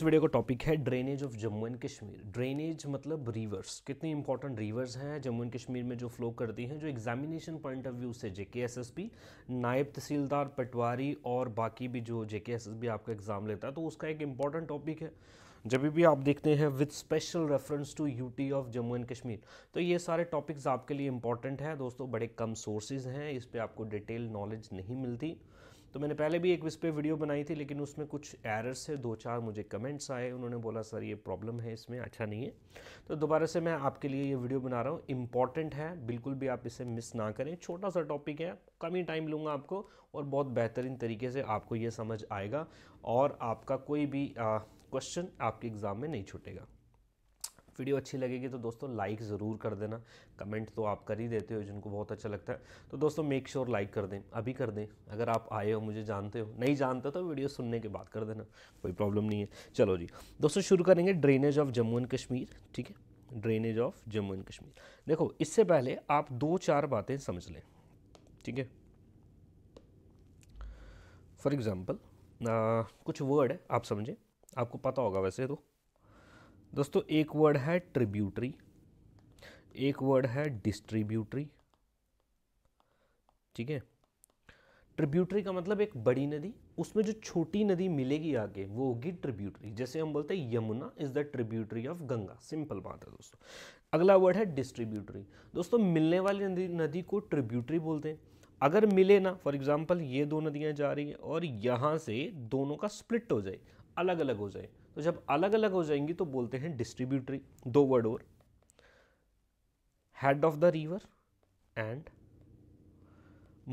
इस वीडियो का टॉपिक है drainage of Jammu and Kashmir drainage मतलब रिवर्स कितनी इंपॉर्टेंट रिवर्स हैं जम्मू एंड कश्मीर में जो फ्लो करती हैं जो एग्जामिनेशन पॉइंट ऑफ व्यू से जेके पी नायब तहसीलदार पटवारी और बाकी भी जो जेके पी आपका एग्ज़ाम लेता है तो उसका एक इंपॉर्टेंट टॉपिक है जब भी आप देखते हैं with special reference to UT of Jammu and Kashmir तो ये सारे टॉपिक्स आपके लिए इंपॉर्टेंट हैं दोस्तों बड़े कम सोर्सेज हैं इस पर आपको डिटेल नॉलेज नहीं मिलती तो मैंने पहले भी एक इस पर वीडियो बनाई थी लेकिन उसमें कुछ एरर्स है दो चार मुझे कमेंट्स आए उन्होंने बोला सर ये प्रॉब्लम है इसमें अच्छा नहीं है तो दोबारा से मैं आपके लिए ये वीडियो बना रहा हूँ इंपॉर्टेंट है बिल्कुल भी आप इसे मिस ना करें छोटा सा टॉपिक है कम ही टाइम लूँगा आपको और बहुत बेहतरीन तरीके से आपको ये समझ आएगा और आपका कोई भी क्वेश्चन आपके एग्ज़ाम में नहीं छूटेगा वीडियो अच्छी लगेगी तो दोस्तों लाइक ज़रूर कर देना कमेंट तो आप कर ही देते हो जिनको बहुत अच्छा लगता है तो दोस्तों मेक श्योर लाइक कर दें अभी कर दें अगर आप आए हो मुझे जानते हो नहीं जानते तो वीडियो सुनने के बाद कर देना कोई प्रॉब्लम नहीं है चलो जी दोस्तों शुरू करेंगे drainage of Jammu and Kashmir ठीक है drainage of Jammu and Kashmir देखो इससे पहले आप दो चार बातें समझ लें ठीक है फॉर एग्ज़ाम्पल कुछ वर्ड है आप समझें आपको पता होगा वैसे तो दोस्तों एक वर्ड है ट्रिब्यूटरी एक वर्ड है डिस्ट्रीब्यूटरी ठीक है ट्रिब्यूटरी का मतलब एक बड़ी नदी उसमें जो छोटी नदी मिलेगी आगे वो होगी ट्रिब्यूटरी जैसे हम बोलते हैं Yamuna is the tributary of Ganga simple बात है दोस्तों अगला वर्ड है डिस्ट्रीब्यूटरी दोस्तों मिलने वाली नदी नदी को ट्रिब्यूटरी बोलते हैं अगर मिले ना फॉर एग्जाम्पल ये दो नदियाँ जा रही हैं और यहाँ से दोनों का स्प्लिट हो जाए अलग अलग हो जाए तो जब अलग अलग हो जाएंगी तो बोलते हैं डिस्ट्रीब्यूटरी दो वर्ड और head of the river and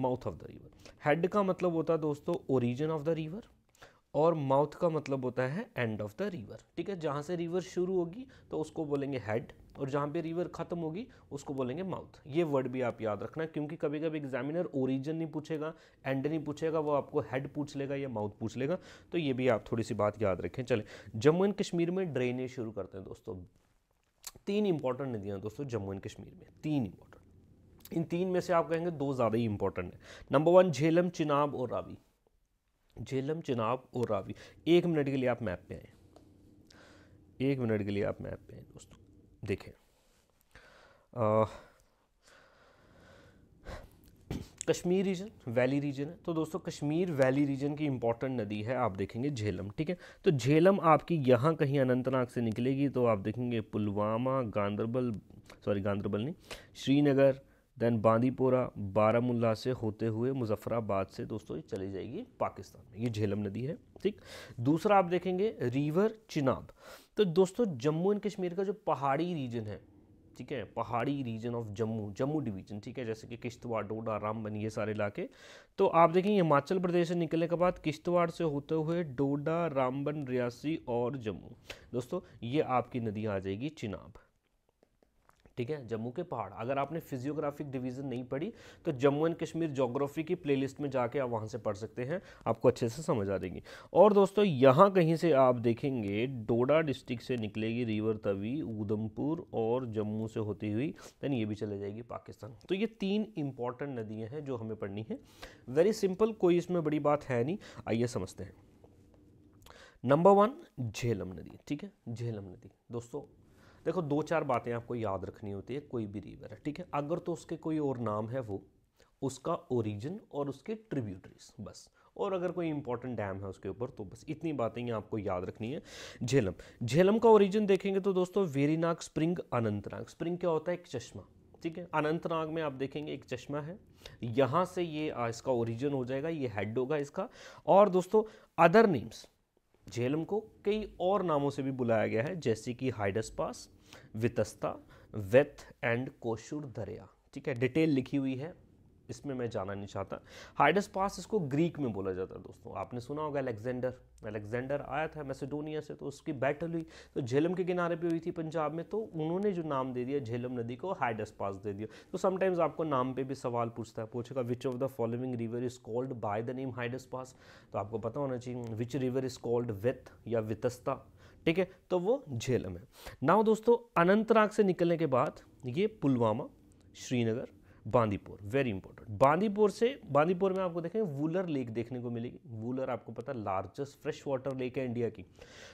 mouth of the river head का मतलब होता है दोस्तों ओरिजिन ऑफ द रिवर और माउथ का मतलब होता है एंड ऑफ द रिवर ठीक है जहाँ से रिवर शुरू होगी तो उसको बोलेंगे हेड और जहाँ पे रिवर ख़त्म होगी उसको बोलेंगे माउथ ये वर्ड भी आप याद रखना क्योंकि कभी कभी एग्जामिनर ओरिजिन नहीं पूछेगा एंड नहीं पूछेगा वो आपको हेड पूछ लेगा या माउथ पूछ लेगा तो ये भी आप थोड़ी सी बात याद रखें चले जम्मू एंड कश्मीर में ड्रेनेज शुरू करते हैं दोस्तों तीन इंपॉर्टेंट नदियाँ दोस्तों जम्मू एंड कश्मीर में तीन इंपॉर्टेंट इन तीन में से आप कहेंगे दो ज़्यादा ही इंपॉर्टेंट है नंबर वन झेलम चिनाब और रावी झेलम चिनाब और रावी एक मिनट के लिए आप मैप पे आए एक मिनट के लिए आप मैप पे आए दोस्तों देखें कश्मीर रीजन वैली रीजन है तो दोस्तों कश्मीर वैली रीजन की इंपॉर्टेंट नदी है आप देखेंगे झेलम ठीक है तो झेलम आपकी यहाँ कहीं अनंतनाग से निकलेगी तो आप देखेंगे पुलवामा गांधरबल सॉरी गांधरबल नहीं श्रीनगर दैन बांदीपोरा बारामूला से होते हुए मुजफ्फराबाद से दोस्तों ये चली जाएगी पाकिस्तान में ये झेलम नदी है ठीक दूसरा आप देखेंगे रिवर चिनाब तो दोस्तों जम्मू एंड कश्मीर का जो पहाड़ी रीजन है ठीक है पहाड़ी region of Jammu Jammu division ठीक है जैसे कि किश्तवाड़ डोडा रामबन ये सारे इलाके तो आप देखेंगे हिमाचल प्रदेश से निकलने के बाद किश्तवाड़ से होते हुए डोडा रामबन रियासी और जम्मू दोस्तों ये आपकी नदी आ जाएगी चिनाब ठीक है जम्मू के पहाड़ अगर आपने फिजियोग्राफिक डिवीजन नहीं पढ़ी तो जम्मू एंड कश्मीर जोग्राफी की प्लेलिस्ट में जाके आप वहाँ से पढ़ सकते हैं आपको अच्छे से समझ आ देंगी और दोस्तों यहाँ कहीं से आप देखेंगे डोडा डिस्ट्रिक्ट से निकलेगी रिवर तवी उधमपुर और जम्मू से होती हुई देन ये भी चले जाएगी पाकिस्तान तो ये तीन इंपॉर्टेंट नदियाँ हैं जो हमें पढ़नी है वेरी सिंपल कोई इसमें बड़ी बात है नहीं आइए समझते हैं नंबर वन झेलम नदी ठीक है झेलम नदी दोस्तों देखो दो चार बातें आपको याद रखनी होती है कोई भी रिवर है ठीक है अगर तो उसके कोई और नाम है वो उसका ओरिजिन और उसके ट्रिब्यूटरीज बस और अगर कोई इंपॉर्टेंट डैम है उसके ऊपर तो बस इतनी बातें ही आपको याद रखनी है झेलम झेलम का ओरिजिन देखेंगे तो दोस्तों वेरीनाग स्प्रिंग अनंतनाग स्प्रिंग क्या होता है एक चश्मा ठीक है अनंतनाग में आप देखेंगे एक चश्मा है यहाँ से ये आ, इसका ओरिजिन हो जाएगा ये हेड होगा इसका और दोस्तों अदर नेम्स झेलम को कई और नामों से भी बुलाया गया है जैसे कि Hydaspes Vitasta Veth and Koshur दरिया ठीक है डिटेल लिखी हुई है इसमें मैं जाना नहीं चाहता हाइडस पास इसको ग्रीक में बोला जाता है दोस्तों आपने सुना होगा अलेक्जेंडर अलेक्जेंडर आया था मैसेडोनिया से तो उसकी बैटल हुई तो झेलम के किनारे पे हुई थी पंजाब में तो उन्होंने जो नाम दे दिया झेलम नदी को हाइडस पास दे दिया तो समटाइम्स आपको नाम पे भी सवाल पूछता है पूछेगा which of the following river is called by the name Hydaspes तो आपको पता होना चाहिए which river is called Veth या वितस्ता ठीक है तो वो झेलम है नाव दोस्तों अनंतनाग से निकलने के बाद ये पुलवामा श्रीनगर बांदीपुर वेरी इंपॉर्टेंट बांदीपुर से बांदीपुर में आपको देखें वूलर लेक देखने को मिलेगी वूलर आपको पता लार्जेस्ट फ्रेश वाटर लेक है इंडिया की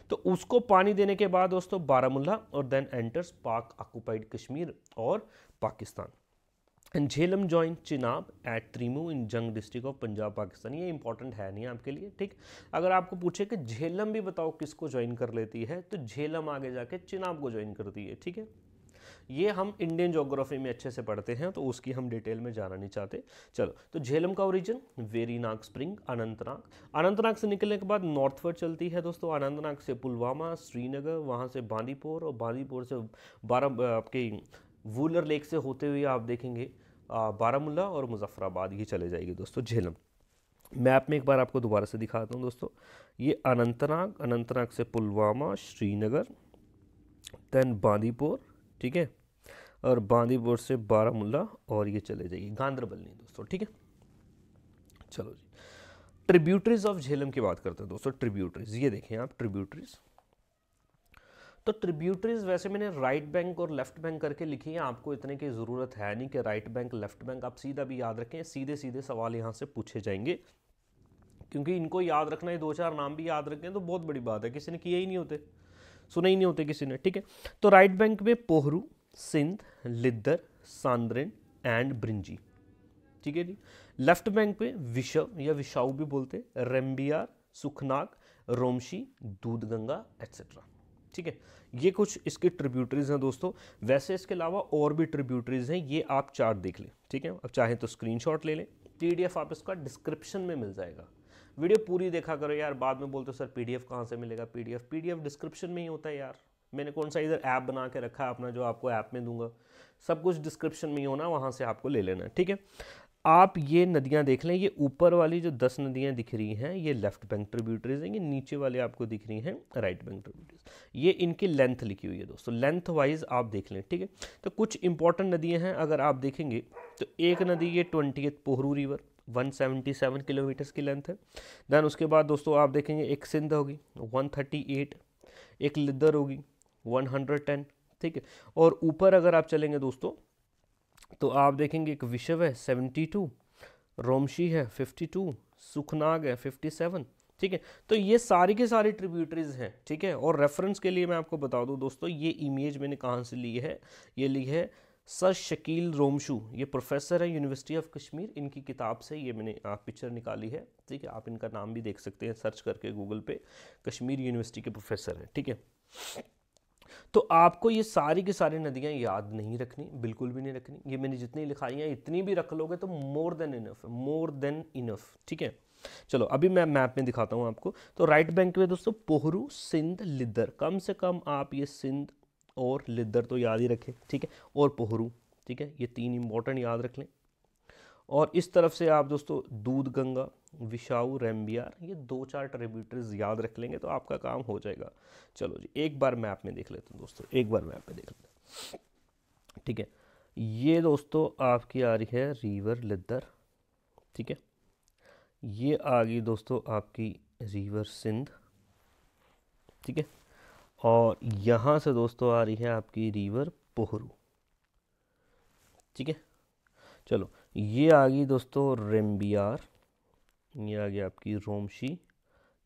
तो उसको पानी देने के बाद दोस्तों बारामुल्ला और then enters Pak occupied Kashmir और Pakistan and Jhelum joint Chenab at Trimmu in Jhang district of Punjab Pakistan ये इंपॉर्टेंट है नहीं आपके लिए ठीक अगर आपको पूछे कि झेलम भी बताओ किसको ज्वाइन कर लेती है तो झेलम आगे जाके चिनाब को ज्वाइन करती है ठीक है ये हम इंडियन जोग्राफी में अच्छे से पढ़ते हैं तो उसकी हम डिटेल में जाना नहीं चाहते चलो तो झेलम का ओरिजिन वेरीनाग स्प्रिंग अनंतनाग अनंतनाग से निकलने के बाद नॉर्थवर्ड चलती है दोस्तों अनंतनाग से पुलवामा श्रीनगर वहाँ से बांदीपुर और बांदीपुर से बारह आपके वूलर लेक से होते हुए आप देखेंगे बारामूला और मुजफ़राबाद ही चले जाएगी दोस्तों झेलम मैप में एक बार आपको दोबारा से दिखाता हूँ दोस्तों ये अनंतनाग अनंतनाग से पुलवामा श्रीनगर दैन बांदीपुर ठीक है और बांदीपुर से बारामूला और ये चले जाएगी गांधरबल नहीं दोस्तों ठीक है चलो जी ट्रिब्यूटरीज ऑफ झेलम की बात करते हैं दोस्तों ट्रिब्यूटरीज ये देखें आप ट्रिब्यूटरीज तो ट्रिब्यूटरीज वैसे मैंने राइट बैंक और लेफ्ट बैंक करके लिखी है आपको इतने की ज़रूरत है नहीं कि राइट बैंक लेफ्ट बैंक आप सीधा भी याद रखें सीधे सीधे सवाल यहाँ से पूछे जाएंगे क्योंकि इनको याद रखना है दो चार नाम भी याद रखें तो बहुत बड़ी बात है किसी ने किए ही नहीं होते सुने ही नहीं होते किसी ने ठीक है तो राइट बैंक में पोहरू सिंध लिद्दर सांद्रेन एंड ब्रिंजी ठीक है जी लेफ्ट बैंक पे विषव या विशाऊ भी बोलते रेम्बियार सुखनाक रोमशी दूधगंगा एक्सेट्रा ठीक है ये कुछ इसके ट्रिब्यूटरीज हैं दोस्तों वैसे इसके अलावा और भी ट्रिब्यूटरीज हैं ये आप चार्ट देख लें ठीक है अब चाहें तो स्क्रीनशॉट ले लें पीडीएफ आप इसका डिस्क्रिप्शन में मिल जाएगा वीडियो पूरी देखा करो यार बाद में बोलते हो सर पीडीएफ कहाँ से मिलेगा पीडीएफ पीडीएफ डिस्क्रिप्शन में ही होता है यार मैंने कौन सा इधर ऐप बना के रखा है अपना जो आपको ऐप में दूंगा सब कुछ डिस्क्रिप्शन में ही होना वहाँ से आपको ले लेना ठीक है आप ये नदियाँ देख लें ये ऊपर वाली जो दस नदियाँ दिख रही हैं ये लेफ्ट बैंक ट्रिब्यूटरीज हैं ये नीचे वाले आपको दिख रही हैं राइट बैंक ट्रिब्यूटरीज ये इनकी लेंथ लिखी हुई है दोस्तों लेंथ वाइज आप देख लें ठीक है तो कुछ इंपॉर्टेंट नदियाँ हैं अगर आप देखेंगे तो एक नदी ये ट्वेंटी पोहरू रिवर 177 किलोमीटर्स की लेंथ है देन उसके बाद दोस्तों आप देखेंगे एक सिंध होगी 138 एक लिदर होगी 110 ठीक है और ऊपर अगर आप चलेंगे दोस्तों तो आप देखेंगे एक विषव है सेवेंटी टू रोमशी है फिफ्टी टू सुखनाग है फिफ्टी सेवन ठीक है तो ये सारी के सारी ट्रिब्यूटरीज हैं ठीक है और रेफरेंस के लिए मैं आपको बता दूं दोस्तों ये इमेज मैंने कहाँ से ली है ये ली है सर शकील रोमशू ये प्रोफेसर है यूनिवर्सिटी ऑफ कश्मीर इनकी किताब से ये मैंने आप पिक्चर निकाली है ठीक है आप इनका नाम भी देख सकते हैं सर्च करके गूगल पे कश्मीर यूनिवर्सिटी के प्रोफेसर हैं ठीक है तो आपको ये सारी की सारी नदियाँ याद नहीं रखनी बिल्कुल भी नहीं रखनी ये मैंने जितनी लिखाई हैं इतनी भी रख लोगे तो more than enough more than enough ठीक है चलो अभी मैं मैप में दिखाता हूँ आपको तो राइट बैंक में दोस्तों पोहरू सिंध लिदर कम से कम आप ये सिंध और लिदर तो याद ही रखें ठीक है और पोहरू ठीक है ये तीन इंपॉर्टेंट याद रख लें और इस तरफ से आप दोस्तों दूध गंगा विशाऊ रेम्बियार ये दो चार ट्रिब्यूटरीज याद रख लेंगे तो आपका काम हो जाएगा चलो जी एक बार मैप में देख लेते हैं दोस्तों एक बार मैप में देख लेते हैं ठीक है ये दोस्तों आपकी आ रही है रिवर लिद्दर ठीक है ये आ गई दोस्तों आपकी रिवर सिंध ठीक है और यहाँ से दोस्तों आ रही है आपकी रिवर पोहरू ठीक है चलो ये आ गई दोस्तों रेम्बियार ये आ गई आपकी रोमशी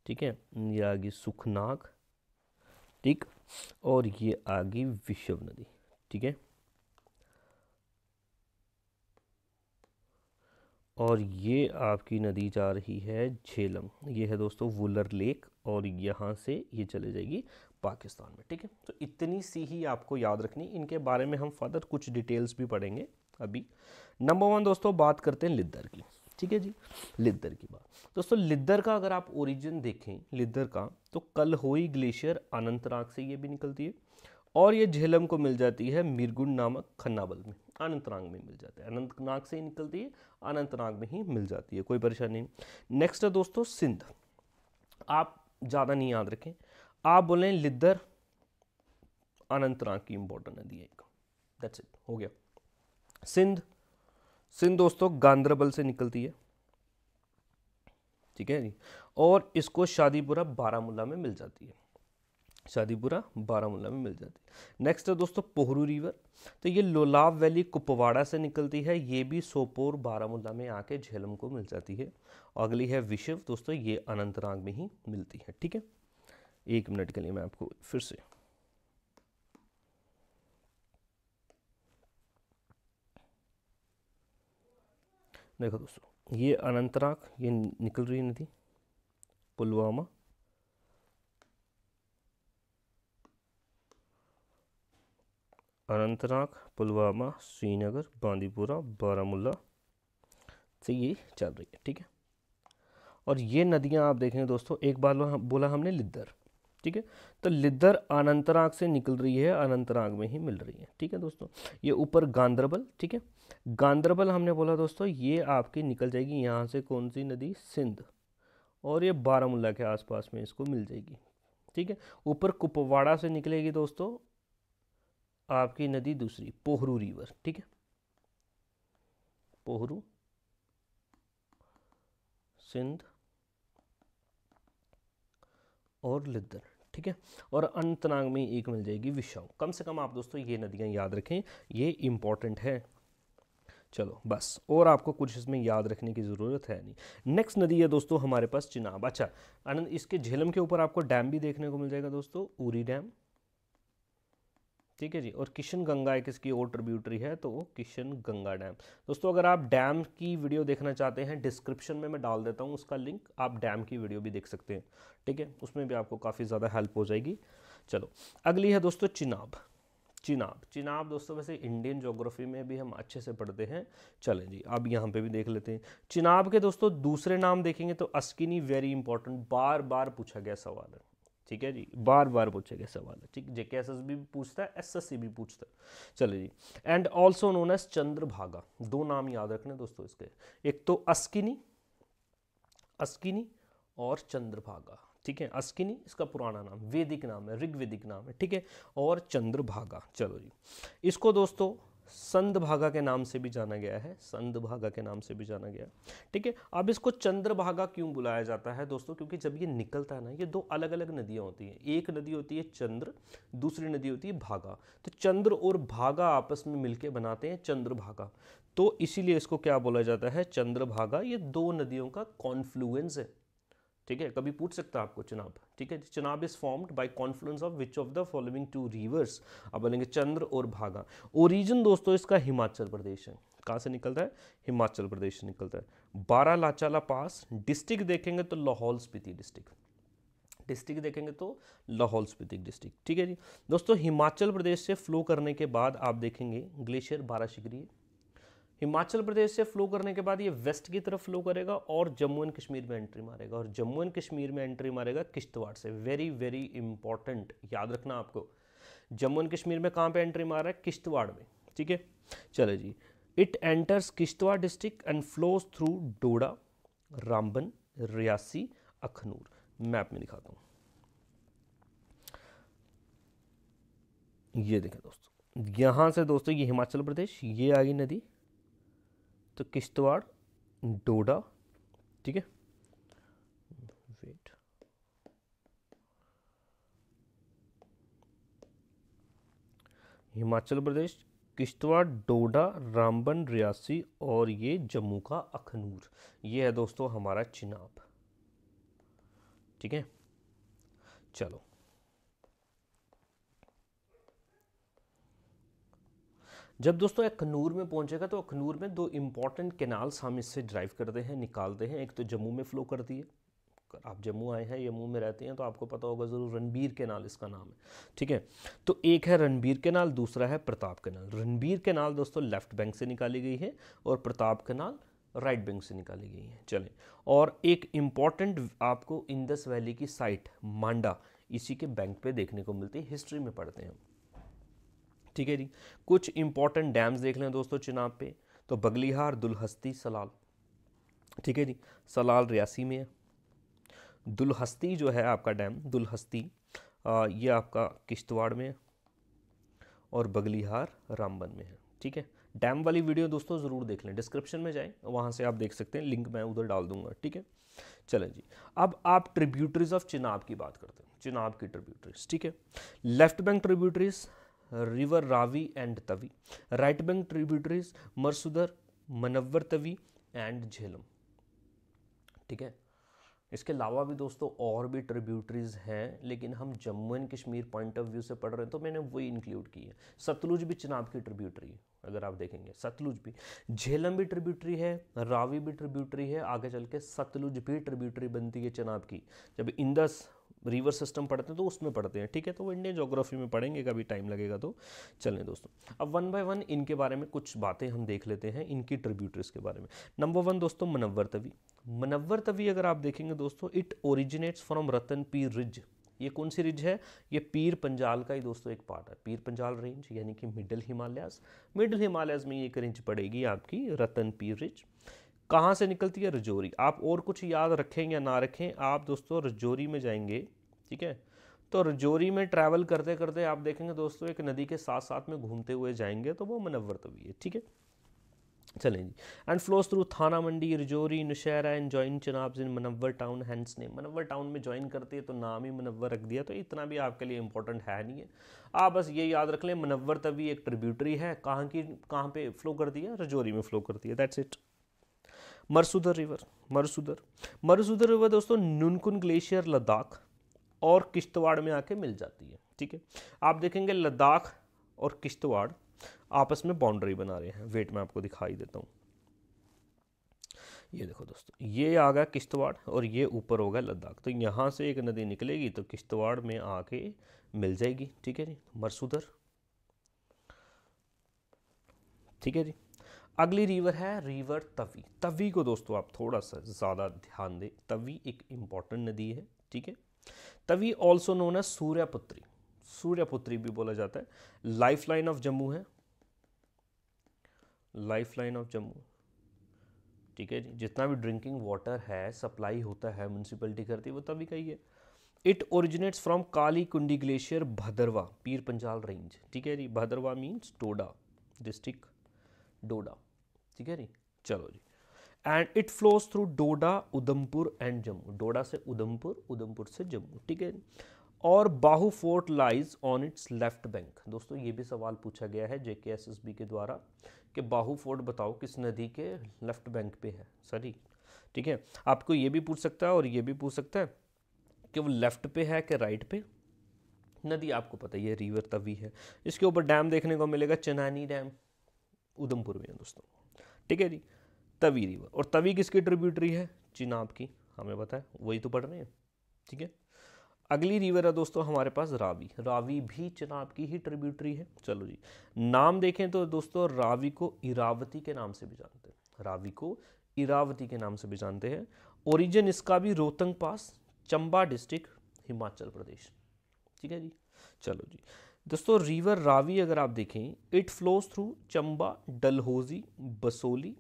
ठीक है ये आ गई सुखनाग ठीक और ये आ गई विश्व नदी ठीक है और ये आपकी नदी जा रही है झेलम ये है दोस्तों वुलर लेक और यहाँ से ये चले जाएगी पाकिस्तान में ठीक है तो इतनी सी ही आपको याद रखनी इनके बारे में हम फर्दर कुछ डिटेल्स भी पढ़ेंगे अभी नंबर वन दोस्तों बात करते हैं लिद्दर की ठीक है जी लिद्दर की बात दोस्तों लिद्दर का अगर आप ओरिजिन देखें लिद्दर का तो कलहोई ग्लेशियर अनंतनाग से ये भी निकलती है और ये झेलम को मिल जाती है मिरगुंड नामक खन्नाबल में अनंतनाग में मिल जाता है अनंतनाग से ही निकलती है अनंतनाग में ही मिल जाती है कोई परेशानी नहीं नेक्स्ट है दोस्तों सिंध आप ज़्यादा नहीं याद रखें आप बोलें लिद्दर अनंतनाग की इंपॉर्टेंट नदी है एक दैट्स इट हो गया सिंध सिंध दोस्तों गांधरबल से निकलती है ठीक है जी और इसको शादीपुरा बारामूला में मिल जाती है शादीपुरा बारामूला में मिल जाती है नेक्स्ट है दोस्तों पोहरू रिवर तो ये लोलाब वैली कुपवाड़ा से निकलती है ये भी सोपोर बारामूला में आके झेलम को मिल जाती है अगली है विशव दोस्तों ये अनंतनाग में ही मिलती है ठीक है एक मिनट के लिए मैं आपको फिर से देखो दोस्तों ये अनंतनाग ये निकल रही है नदी पुलवामा अनंतनाग पुलवामा श्रीनगर बांदीपुरा बारामूला से ये चल रही है ठीक है और ये नदियाँ आप देखेंगे दोस्तों एक बार बोला हमने लिद्दर ठीक है तो लिदर अनंतराग से निकल रही है अनंतराग में ही मिल रही है ठीक है दोस्तों ये ऊपर गांधरबल ठीक है गांधरबल हमने बोला दोस्तों ये आपकी निकल जाएगी यहाँ से कौन सी नदी सिंध और ये बारामूला के आसपास में इसको मिल जाएगी ठीक है ऊपर कुपवाड़ा से निकलेगी दोस्तों आपकी नदी दूसरी पोहरू रिवर ठीक है पोहरू सिंध और लिद्दर ठीक है और अंतनाग में एक मिल जाएगी विशाव कम से कम आप दोस्तों ये नदियाँ याद रखें ये इम्पॉर्टेंट है चलो बस और आपको कुछ इसमें याद रखने की ज़रूरत है नहीं नेक्स्ट नदी है दोस्तों हमारे पास चिनाब अच्छा आनंद इसके झेलम के ऊपर आपको डैम भी देखने को मिल जाएगा दोस्तों उरी डैम ठीक है जी और किशन गंगा एक इसकी और ट्रिब्यूटरी है तो वो किशन गंगा डैम दोस्तों अगर आप डैम की वीडियो देखना चाहते हैं डिस्क्रिप्शन में मैं डाल देता हूँ उसका लिंक आप डैम की वीडियो भी देख सकते हैं ठीक है उसमें भी आपको काफ़ी ज़्यादा हेल्प हो जाएगी चलो अगली है दोस्तों चिनाब चिनाब चिनाब दोस्तों वैसे इंडियन जोग्राफी में भी हम अच्छे से पढ़ते हैं चलें जी अब यहाँ पे भी देख लेते हैं चिनाब के दोस्तों दूसरे नाम देखेंगे तो अस्किनी वेरी इंपॉर्टेंट बार बार पूछा गया सवाल है ठीक है जी बार बार पूछे गए सवाल है ठीक जेके एस एस बी भी पूछता है एस एस सी भी पूछता है चले जी and also known as Chandrabhaga दो नाम याद रखने दोस्तों इसके एक तो अस्किनी अस्किनी और चंद्रभागा ठीक है अस्किनी इसका पुराना नाम वेदिक नाम है ऋग्वेदिक नाम है ठीक है और चंद्रभागा चलो जी इसको दोस्तों संदभागा के नाम से भी जाना गया है संदभागा के नाम से भी जाना गया ठीक है अब इसको चंद्रभागा क्यों बुलाया जाता है दोस्तों क्योंकि जब ये निकलता है ना ये दो अलग अलग नदियाँ होती हैं एक नदी होती है चंद्र दूसरी नदी होती है भागा तो चंद्र और भागा आपस में मिलके बनाते हैं चंद्रभागा तो इसीलिए इसको क्या बोला जाता है चंद्रभागा ये दो नदियों का कॉन्फ्लुएंस है ठीक है कभी पूछ सकता है आपको चुनाव ठीक है Chenab is formed by confluence of which of the following two rivers अब बोलेंगे चंद्र और भागा ओरिजिन दोस्तों इसका हिमाचल प्रदेश है कहाँ से निकलता है हिमाचल प्रदेश से निकलता है बारा लाचाला पास डिस्ट्रिक्ट देखेंगे तो लाहौल स्पीति डिस्ट्रिक्ट डिस्ट्रिक्ट देखेंगे तो लाहौल स्पीति डिस्ट्रिक्ट ठीक है जी दोस्तों हिमाचल प्रदेश से फ्लो करने के बाद आप देखेंगे ग्लेशियर शिगरी हिमाचल प्रदेश से फ्लो करने के बाद ये वेस्ट की तरफ फ्लो करेगा और जम्मू एंड कश्मीर में एंट्री मारेगा और जम्मू एंड कश्मीर में एंट्री मारेगा किश्तवाड़ से वेरी वेरी इंपॉर्टेंट याद रखना आपको जम्मू एंड कश्मीर में कहाँ पे एंट्री मारा है किश्तवाड़ में ठीक है चले जी it enters Kishtwar district and flows through Doda Ramban Reasi Akhnoor map में दिखाता हूँ ये देखें दोस्तों यहाँ से दोस्तों ये हिमाचल प्रदेश ये आ गई नदी तो किश्तवाड़ डोडा ठीक है वेट हिमाचल प्रदेश किश्तवाड़ डोडा रामबन रियासी और ये जम्मू का अखनूर ये है दोस्तों हमारा चिनाब ठीक है चलो जब दोस्तों अखनूर में पहुंचेगा तो अखनूर में दो इम्पॉर्टेंट कैनाल्स हम इससे ड्राइव करते हैं निकालते हैं एक तो जम्मू में फ़्लो करती है आप जम्मू आए हैं जम्मू में रहते हैं तो आपको पता होगा ज़रूर रणबीर कैनाल इसका नाम है ठीक है तो एक है रणबीर कैनाल दूसरा है प्रताप कैनाल रणबीर कैनाल दोस्तों लेफ्ट बैंक से निकाली गई है और प्रताप कैनाल राइट बैंक से निकाली गई है चलें और एक इम्पॉर्टेंट आपको इंदस वैली की साइट मांडा इसी के बैंक पे देखने को मिलती है हिस्ट्री में पढ़ते हैं ठीक है जी कुछ इंपॉर्टेंट डैम्स देख लें दोस्तों चिनाब पे तो बगलिहार दुलहस्ती सलाल ठीक है जी सलाल रियासी में है दुलहस्ती जो है आपका डैम दुलहस्ती ये आपका किश्तवाड़ में है और बगलिहार रामबन में है ठीक है डैम वाली वीडियो दोस्तों ज़रूर देख लें डिस्क्रिप्शन में जाएं वहाँ से आप देख सकते हैं लिंक मैं उधर डाल दूंगा ठीक है चलें जी अब आप ट्रिब्यूटरीज ऑफ चिनाब की बात करते हैं चिनाब की ट्रिब्यूटरीज ठीक है left bank tributaries river Ravi and Tawi right bank tributaries Marusudar Manawar Tawi and Jhelum ठीक है इसके अलावा भी दोस्तों और भी ट्रिब्यूटरीज हैं लेकिन हम Jammu and Kashmir point of view से पढ़ रहे हैं तो मैंने वही इंक्लूड की है सतलुज भी चिनाब की ट्रिब्यूटरी है अगर आप देखेंगे सतलुज भी झेलम भी ट्रिब्यूटरी है रावी भी ट्रिब्यूटरी है आगे चल के सतलुज भी ट्रिब्यूटरी बनती है चनाब की जब इंदस रिवर सिस्टम पढ़ते हैं तो उसमें पढ़ते हैं ठीक है तो वो इंडियन जोग्राफी में पढ़ेंगे कभी टाइम लगेगा तो चलें दोस्तों अब वन बाय वन इनके बारे में कुछ बातें हम देख लेते हैं इनकी ट्रिब्यूटरीज के बारे में नंबर वन दोस्तों मनवर तवी मनवर तवी अगर आप देखेंगे दोस्तों इट ओरिजिनेट्स फ्रॉम रतन पीर रिज ये कौन सी रिज है ये पीर पंजाल का ही दोस्तों एक पार्ट है पीर पंजाल रेंज यानी कि मिडिल हिमालयाज मिडिल हिमालयाज में ये एक रेंज पड़ेगी आपकी रतन पीर रिज कहाँ से निकलती है रजौरी आप और कुछ याद रखें या ना रखें आप दोस्तों रजौरी में जाएंगे ठीक है तो रजौरी में ट्रैवल करते करते आप देखेंगे दोस्तों एक नदी के साथ साथ में घूमते हुए जाएंगे तो वो मनवर तवी है ठीक है चलें जी and flows through Thana Mandi Rajouri Nowshera and join Chenab in Manawar town हैंस ने मनवर टाउन में ज्वाइन करती है तो नाम ही मनवर रख दिया तो इतना भी आपके लिए इंपॉर्टेंट है नहीं है आप बस ये याद रख लें मनवर तवी एक ट्रिब्यूटरी है कहाँ की कहाँ पे फ्लो करती है रजौरी में फ्लो करती है that's it Marusudar river Marusudar Marusudar river दोस्तों नुनकुन ग्लेशियर लद्दाख और किश्तवाड़ में आके मिल जाती है ठीक है आप देखेंगे लद्दाख और किश्तवाड़ आपस में बाउंड्री बना रहे हैं वेट में आपको दिखाई देता हूँ ये देखो दोस्तों ये आ गया किश्तवाड़ और ये ऊपर होगा लद्दाख तो यहाँ से एक नदी निकलेगी तो किश्तवाड़ में आके मिल जाएगी ठीक है जी मरसूदर ठीक है जी अगली रिवर है रिवर तवी तवी को दोस्तों आप थोड़ा सा ज़्यादा ध्यान दें तवी एक इम्पॉर्टेंट नदी है ठीक है तवी ऑल्सो नोन है सूर्यपुत्री सूर्यपुत्री भी बोला जाता है लाइफ लाइन ऑफ जम्मू है लाइफ लाइन ऑफ जम्मू ठीक है जी जितना भी ड्रिंकिंग वाटर है सप्लाई होता है म्यूनसिपलिटी करती है वो तभी का ही है इट ओरिजिनेट्स फ्रॉम काली कुंडी ग्लेशियर भद्रवा पीर पंजाल रेंज ठीक है जी भद्रवा मीन्स डोडा डिस्ट्रिक्ट डोडा ठीक है जी चलो जी and it flows through Doda Udhampur and Jammu Doda से उधमपुर उधमपुर से जम्मू ठीक है और Bahu fort lies on its left bank दोस्तों ये भी सवाल पूछा गया है जेकेएसएसबी के द्वारा कि बाहू फोर्ट बताओ किस नदी के लेफ्ट बैंक पे है सॉरी ठीक है आपको ये भी पूछ सकता है और ये भी पूछ सकता है कि वो लेफ्ट पे है कि राइट पे नदी आपको पता है ये रिवर तवी है इसके ऊपर डैम देखने को मिलेगा चनानी डैम उधमपुर में दोस्तों ठीक है जी तवी रिवर और तवी किसकी ट्रिब्यूटरी है चिनाब की हमें पता है वही तो पढ़ रहे हैं ठीक है अगली रिवर है दोस्तों हमारे पास रावी रावी भी चिनाब की ही ट्रिब्यूटरी है चलो जी नाम देखें तो दोस्तों रावी को इरावती के नाम से भी जानते हैं रावी को इरावती के नाम से भी जानते हैं ओरिजिन इसका भी रोहतंग पास चंबा डिस्ट्रिक्ट हिमाचल प्रदेश ठीक है जी चलो जी दोस्तों रिवर रावी अगर आप देखें it flows through Chamba Dalhousie Basohli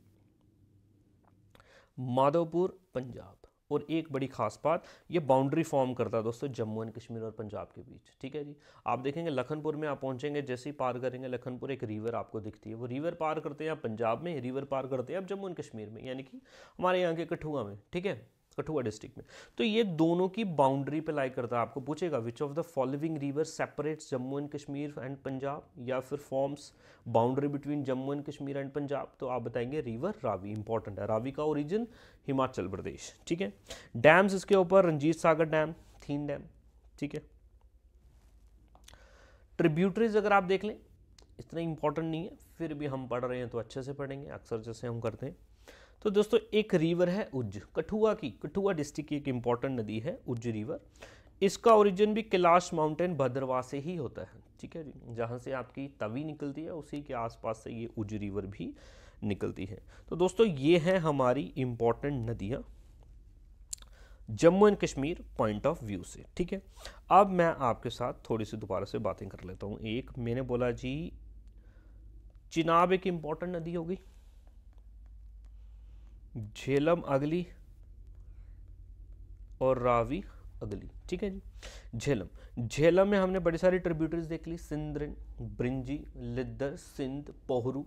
Madhopur Punjab और एक बड़ी खास बात ये बाउंड्री फॉर्म करता है दोस्तों जम्मू एंड कश्मीर और पंजाब के बीच ठीक है जी आप देखेंगे लखनपुर में आप पहुंचेंगे जैसे ही पार करेंगे लखनपुर एक रिवर आपको दिखती है वो रिवर पार करते हैं आप पंजाब में रिवर पार करते हैं आप जम्मू एंड कश्मीर में यानी कि हमारे यहाँ के कठुआ में ठीक है कठुआ डिस्ट्रिक्ट में तो ये दोनों की बाउंड्री पे लाई करता है आपको पूछेगा which of the following river separates Jammu and Kashmir and Punjab या फिर forms boundary between Jammu and Kashmir and Punjab तो आप बताएंगे रिवर रावी इंपॉर्टेंट है रावी का ओरिजिन हिमाचल प्रदेश ठीक है डैम्स इसके ऊपर रंजीत सागर डैम थीन डैम ठीक है ट्रिब्यूटरीज अगर आप देख लें इतना इंपॉर्टेंट नहीं है फिर भी हम पढ़ रहे हैं तो अच्छे से पढ़ेंगे अक्सर जैसे हम करते हैं तो दोस्तों एक रिवर है उज्ज कठुआ की कठुआ डिस्ट्रिक्ट की एक इम्पॉर्टेंट नदी है उज्ज रिवर इसका ओरिजिन भी कैलाश माउंटेन भद्रवा से ही होता है ठीक है जी जहाँ से आपकी तवी निकलती है उसी के आसपास से ये उज रिवर भी निकलती है तो दोस्तों ये है हमारी इम्पॉर्टेंट नदियाँ Jammu and Kashmir point of view से ठीक है अब मैं आपके साथ थोड़ी सी दोबारा से बातें कर लेता हूँ एक मैंने बोला जी चिनाब एक इम्पॉर्टेंट नदी होगी झेलम अगली और रावी अगली ठीक है जी झेलम झेलम में हमने बड़ी सारी ट्रिब्यूटरीज देख ली सिंद्रन ब्रिंजी लिद्दर सिंध पोहरू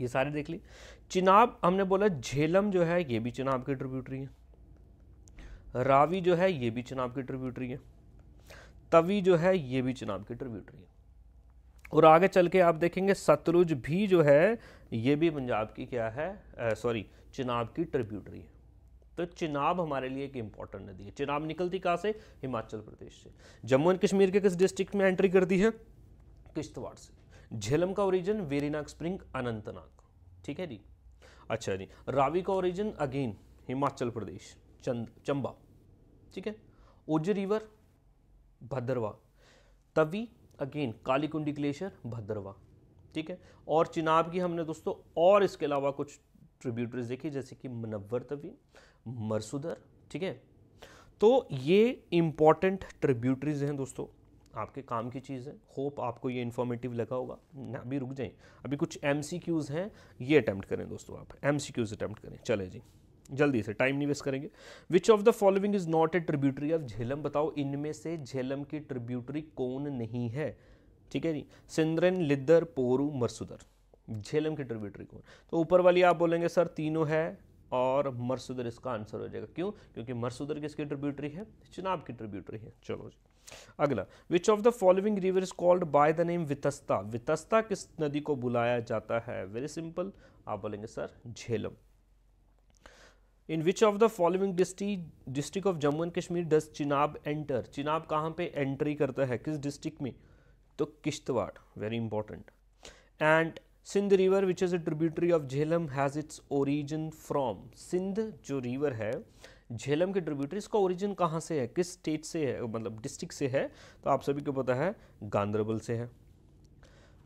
ये सारे देख ली चिनाब हमने बोला झेलम जो है ये भी चिनाब की ट्रिब्यूटरी है रावी जो है ये भी चिनाब की ट्रिब्यूटरी है तवी जो है ये भी चिनाब की ट्रिब्यूटरी है और आगे चल के आप देखेंगे सतलुज भी जो है ये भी पंजाब की क्या है सॉरी चिनाब की ट्रिब्यूटरी है तो चिनाब हमारे लिए एक इम्पॉर्टेंट नदी है चिनाब निकलती कहाँ से हिमाचल प्रदेश से जम्मू एंड कश्मीर के किस डिस्ट्रिक्ट में एंट्री कर दी है किश्तवाड़ से झेलम का ओरिजिन वेरीनाग स्प्रिंग अनंतनाग ठीक है जी अच्छा जी रावी का ओरिजिन अगेन हिमाचल प्रदेश चंद चंबा ठीक है Ujh river Bhadarwa Tawi again Kalikundi glacier Bhadarwa ठीक है और चिनाब की हमने दोस्तों और इसके अलावा कुछ ट्रिब्यूटरीज देखी जैसे कि मनवर तवी मरसुदर ठीक है तो ये इम्पॉर्टेंट ट्रिब्यूटरीज हैं दोस्तों आपके काम की चीज़ है होप आपको ये इन्फॉर्मेटिव लगा होगा ना अभी रुक जाएं अभी कुछ एम हैं ये अटैम्प्ट करें दोस्तों आप एम सी अटैम्प्ट करें चले जी जल्दी से टाइम नहीं वेस्ट करेंगे which of the following is not a tributary of Jhelum बताओ इनमें से झेलम की ट्रिब्यूटरी कौन नहीं है ठीक है जी सिंद्रन लिदर पोरू मरसुदर झेलम की ट्रिब्यूटरी कौन तो ऊपर वाली आप बोलेंगे सर तीनों है और मरसुदर इसका आंसर हो जाएगा क्यों क्योंकि मरसुदर किसकी ट्रिब्यूटरी है चिनाब की ट्रिब्यूटरी है चलो जी अगला which of the following river is called by the name Vitasta Vitasta किस नदी को बुलाया जाता है वेरी सिंपल आप बोलेंगे sir Jhelum in which of the following district of Jammu and Kashmir does Chenab enter Chenab कहाँ पे एंट्री करता है किस डिस्ट्रिक्ट में तो Kishtwar very important and Sindh river which is a tributary of Jhelum has its origin from Sindh जो रिवर है झेलम के ट्रिब्यूटरी इसका ओरिजिन कहाँ से है किस स्टेट से है मतलब डिस्ट्रिक्ट से है तो आप सभी को पता है गांधरबल से है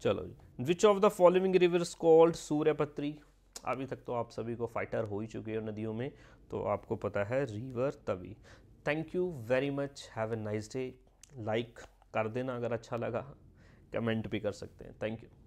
चलो which of the following rivers called Suryaputri अभी तक तो आप सभी को फाइटर हो ही चुके हो नदियों में तो आपको पता है river Tawi thank you very much have a nice day like कर देना अगर अच्छा लगा कमेंट भी कर सकते हैं थैंक यू